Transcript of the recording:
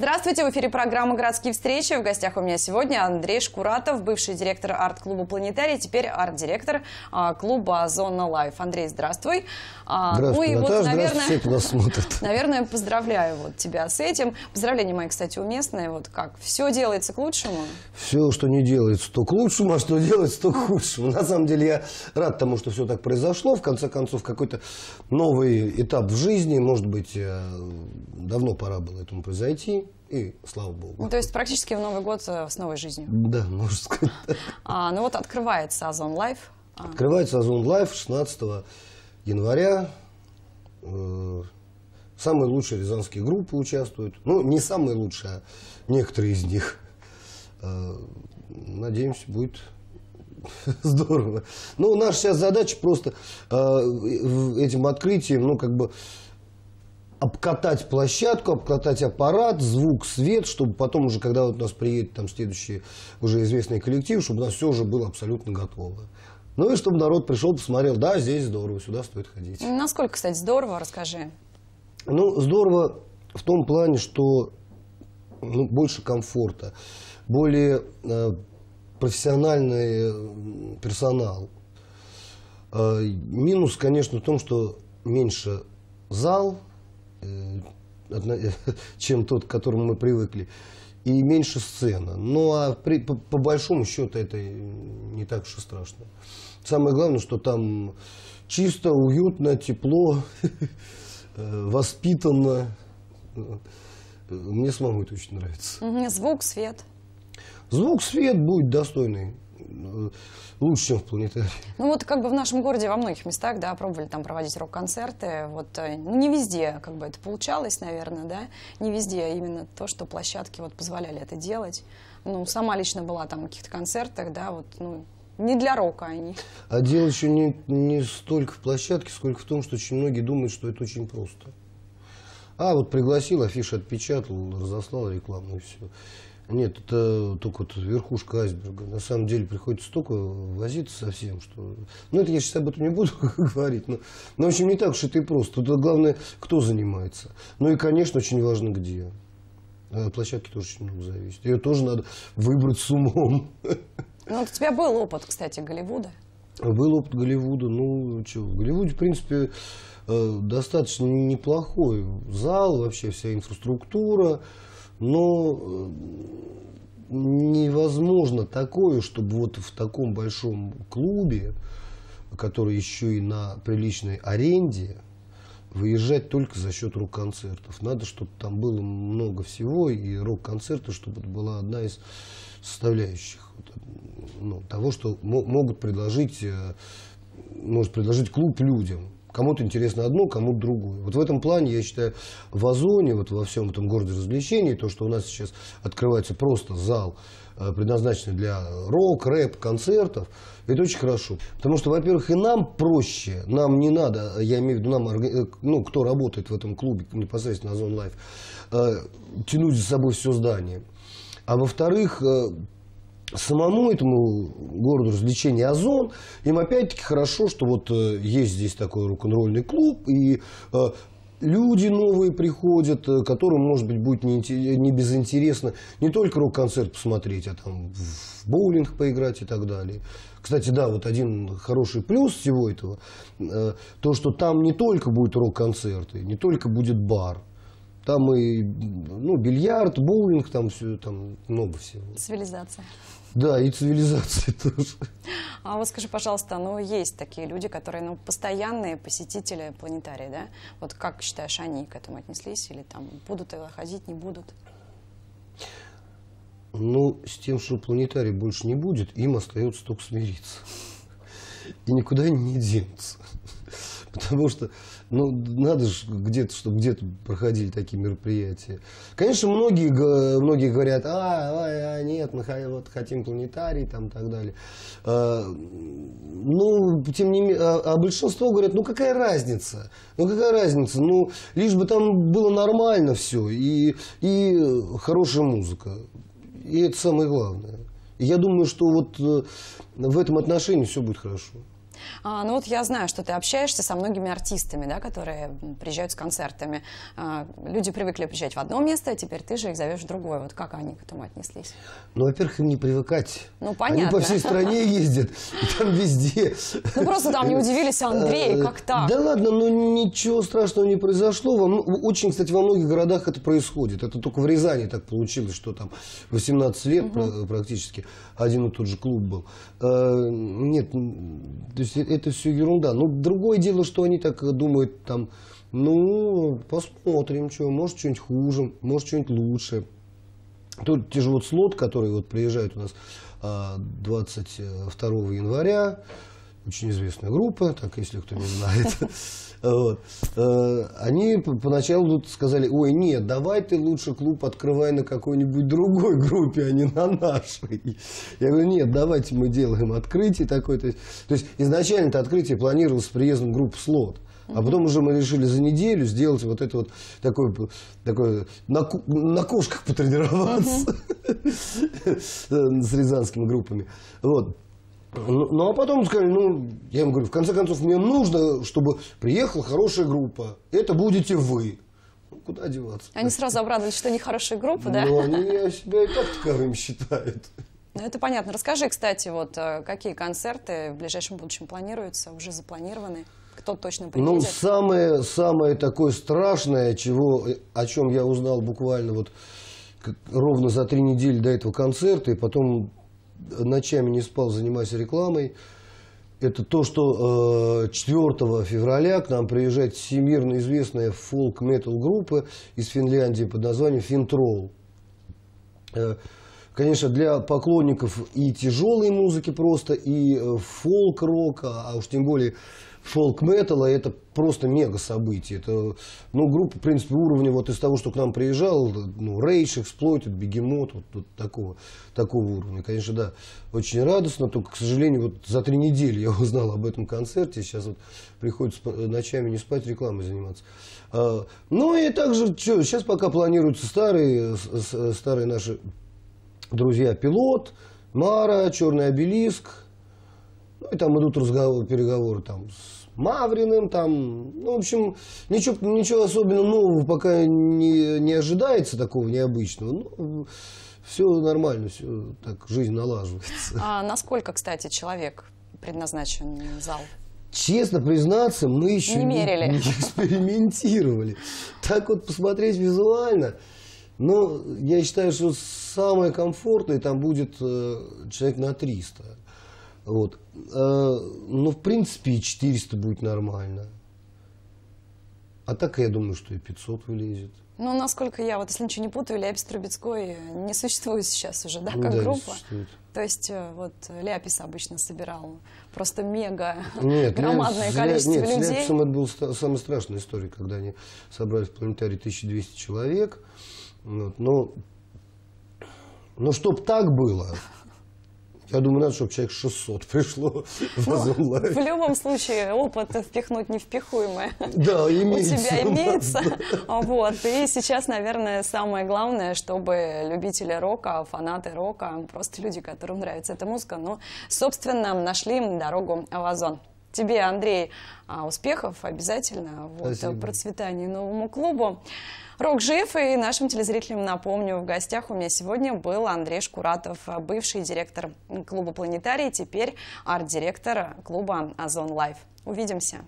Здравствуйте, в эфире программа «Городские встречи». В гостях у меня сегодня Андрей Шкуратов, бывший директор арт-клуба «Планетарий», теперь арт-директор а, клуба «Зона Лайф». Андрей, здравствуй. А, здравствуй, ну, и Наташа, вот, наверное, все, кто нас смотрит. Наверное, поздравляю вот тебя с этим. Поздравления мои, кстати, уместные. Вот как? Все делается к лучшему? Все, что не делается, то к лучшему, а что делается, то к худшему. На самом деле, я рад тому, что все так произошло. В конце концов, какой-то новый этап в жизни, может быть, э, давно пора было этому произойти. И слава богу. Ну, то есть практически в Новый год э, с новой жизнью. Да, можно сказать. А, ну вот открывается Озон Лайф. Открывается Озон Лайф 16 января. Э, самые лучшие рязанские группы участвуют. Ну, не самые лучшие, а некоторые из них. Э, надеемся, будет здорово. Ну, наша сейчас задача просто этим открытием, ну, как бы обкатать площадку, обкатать аппарат, звук, свет, чтобы потом уже, когда вот у нас приедет там следующий уже известный коллектив, чтобы у нас все уже было абсолютно готово. Ну и чтобы народ пришел, посмотрел, да, здесь здорово, сюда стоит ходить. Насколько, кстати, здорово, расскажи. Ну, здорово в том плане, что ну, больше комфорта, более э, профессиональный э, персонал. Э, минус, конечно, в том, что меньше зал, Э, чем тот, к которому мы привыкли, и меньше сцена. Ну а при, по, по большому счету это не так уж и страшно. Самое главное, что там чисто, уютно, тепло, э, воспитанно. Э, мне самому это очень нравится. Звук, свет. Звук, свет будет достойный лучше, чем в планетарии. Ну вот как бы в нашем городе во многих местах, да, пробовали там проводить рок-концерты. Вот э, ну, не везде как бы это получалось, наверное, да, не везде, именно то, что площадки вот позволяли это делать. Ну, сама лично была там на каких-то концертах, да, вот, ну, не для рока они. А дело еще не, не столько в площадке, сколько в том, что очень многие думают, что это очень просто. А, вот пригласил, афиши отпечатал, разослал рекламу и все. Нет, это только вот верхушка айсберга. На самом деле приходится столько возиться совсем, что... Ну, это я сейчас об этом не буду говорить, но... но, в общем, не так уж это и просто. Тут главное, кто занимается. Ну и, конечно, очень важно, где. А, площадки тоже очень много зависит. Ее тоже надо выбрать с умом. Ну, у тебя был опыт, кстати, Голливуда. Был опыт Голливуда. Ну, что, в Голливуде, в принципе, э, достаточно неплохой зал, вообще вся инфраструктура но э, невозможно такое, чтобы вот в таком большом клубе, который еще и на приличной аренде, выезжать только за счет рок-концертов. Надо, чтобы там было много всего, и рок-концерты, чтобы это была одна из составляющих ну, того, что могут предложить, э, может предложить клуб людям. Кому-то интересно одно, кому-то другое. Вот в этом плане, я считаю, в Озоне, вот во всем этом городе развлечений, то, что у нас сейчас открывается просто зал, э, предназначенный для рок, рэп, концертов, это очень хорошо. Потому что, во-первых, и нам проще, нам не надо, я имею в виду нам, э, ну, кто работает в этом клубе, непосредственно Озон Лайф, э, тянуть за собой все здание. А во-вторых, самому этому городу развлечений Озон, им опять-таки хорошо, что вот э, есть здесь такой рок-н-ролльный клуб, и э, люди новые приходят, э, которым, может быть, будет не, не безинтересно не только рок-концерт посмотреть, а там в боулинг поиграть и так далее. Кстати, да, вот один хороший плюс всего этого, то, что там не только будут рок-концерты, не только будет бар, там и ну, бильярд, боулинг, там все, там много всего. Цивилизация. Да, и цивилизации тоже. А вот скажи, пожалуйста, ну есть такие люди, которые ну, постоянные посетители планетария, да? Вот как считаешь, они к этому отнеслись? Или там будут ходить, не будут? Ну, с тем, что планетарий больше не будет, им остается только смириться. И никуда не денутся. Потому что, ну, надо же где-то, чтобы где-то проходили такие мероприятия. Конечно, многие, многие говорят, а, а, а нет, мы вот, хотим планетарий, там, и так далее. А, ну, тем не менее, а, а большинство говорят, ну, какая разница? Ну, какая разница? Ну, лишь бы там было нормально все, и, и хорошая музыка. И это самое главное. Я думаю, что вот э, в этом отношении все будет хорошо. А, ну вот я знаю, что ты общаешься со многими артистами, да, которые приезжают с концертами. А, люди привыкли приезжать в одно место, а теперь ты же их зовешь в другое. Вот как они к этому отнеслись? Ну, во-первых, им не привыкать. Ну, понятно. Они по всей стране ездят, там везде. Ну, просто там не удивились, Андрей, э, как так? Да ладно, ну ничего страшного не произошло. Ну, очень, кстати, во многих городах это происходит. Это только в Рязани так получилось, что там 18 лет практически один и тот же клуб был. Э, нет, то есть есть э, это все ерунда. Ну, другое дело, что они так э, думают, там, ну, посмотрим, что, может, что-нибудь хуже, может, что-нибудь лучше. Тут те же вот слот, который вот приезжает у нас 22 а, января, очень известная группа, так если кто не знает, вот. Э, они поначалу сказали, ой, нет, давай ты лучше клуб открывай на какой-нибудь другой группе, а не на нашей. Я говорю, нет, давайте мы делаем открытие такое. То есть, то есть изначально это открытие планировалось с приездом группы «Слот». А потом уже мы решили за неделю сделать вот это вот такое, такое на, на кошках потренироваться uh -huh. с рязанскими группами. Вот. Ну, ну а потом сказали, ну, я им говорю, в конце концов, мне нужно, чтобы приехала хорошая группа. Это будете вы. Ну, куда деваться? Они сразу обрадовались, что они хорошая группа, да? Ну, они себя и так таковым считают. Ну, это понятно. Расскажи, кстати, вот э, какие концерты в ближайшем будущем планируются, уже запланированы? Кто точно ну, приедет? Ну, самое, самое такое страшное, чего, э, о чем я узнал буквально вот как, ровно за три недели до этого концерта, и потом ночами не спал, занимаясь рекламой. Это то, что 4 э, февраля к нам приезжает всемирно известная фолк-метал группа из Финляндии под названием «Финтролл». Э, конечно, для поклонников и тяжелой музыки просто, и э, фолк-рока, а уж тем более фолк-металла, это просто мега событие. Это, ну, группа, в принципе, уровня вот из того, что к нам приезжал, ну, Рейш, Эксплойтед, Бегемот, вот, вот такого, такого уровня. Конечно, да, очень радостно, только, к сожалению, вот за три недели я узнал об этом концерте, сейчас вот приходится ночами не спать, рекламой заниматься. А, ну и также, что, сейчас пока планируются старые, э, э, старые наши друзья пилот, Мара, Черный обелиск. Ну, и там идут разговоры, переговоры там с Мавриным, там, ну, в общем, ничего, ничего особенно нового пока не, не ожидается такого необычного. Ну, все нормально, все так, жизнь налаживается. А насколько, кстати, человек предназначен зал? Честно признаться, мы еще не, не, не экспериментировали. Так вот посмотреть визуально – но я считаю, что самое комфортное там будет э, человек на 300. Вот. Э, ну, в принципе, и 400 будет нормально. А так я думаю, что и 500 вылезет. Ну, насколько я, вот если ничего не путаю, Ляпис Трубецкой э, не существует сейчас уже, да, ну как да, группа. То есть э, вот Ляпис обычно собирал просто мега нет, громадное Ляпис, количество нет, людей. Нет, с Ляписом это была самая страшная история, когда они собрали в планетарии 1200 человек – вот, но, ну, но ну, чтоб так было, я думаю, надо, чтобы человек 600 пришло в Озонлайн. Ну, в любом случае, опыт впихнуть невпихуемое. Да, имеется. У тебя имеется. Вот. И сейчас, наверное, самое главное, чтобы любители рока, фанаты рока, просто люди, которым нравится эта музыка, ну, собственно, нашли им дорогу в Озон тебе, Андрей, а, успехов обязательно, вот, Спасибо. процветания новому клубу. Рок жив, и нашим телезрителям напомню, в гостях у меня сегодня был Андрей Шкуратов, бывший директор клуба «Планетарий», теперь арт-директор клуба «Озон Лайф». Увидимся!